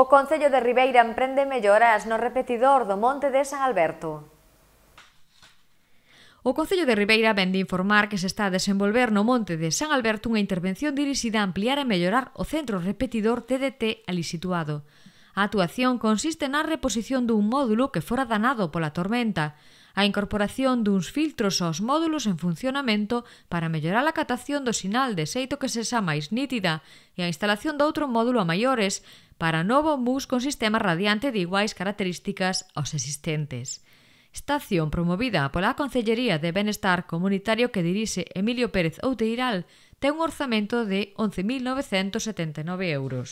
O Concello de Ribeira emprende melloras no repetidor do Monte de San Alberto. O Concello de Ribeira vende informar que se está a desenvolver no Monte de San Alberto unha intervención dirixida a ampliar e mellorar o centro repetidor TDT ali situado. A actuación consiste na reposición dun módulo que fora danado pola tormenta, a incorporación duns filtros aos módulos en funcionamento para mellorar a catación do sinal de xeito que sexa máis nítida e a instalación de outro módulo a maiores para novo MUS con sistema radiante de iguais características aos existentes. Esta acción promovida pola Concellería de Benestar Comunitario que dirixe Emilio Pérez Outeiral ten un orzamento de 11.979 euros.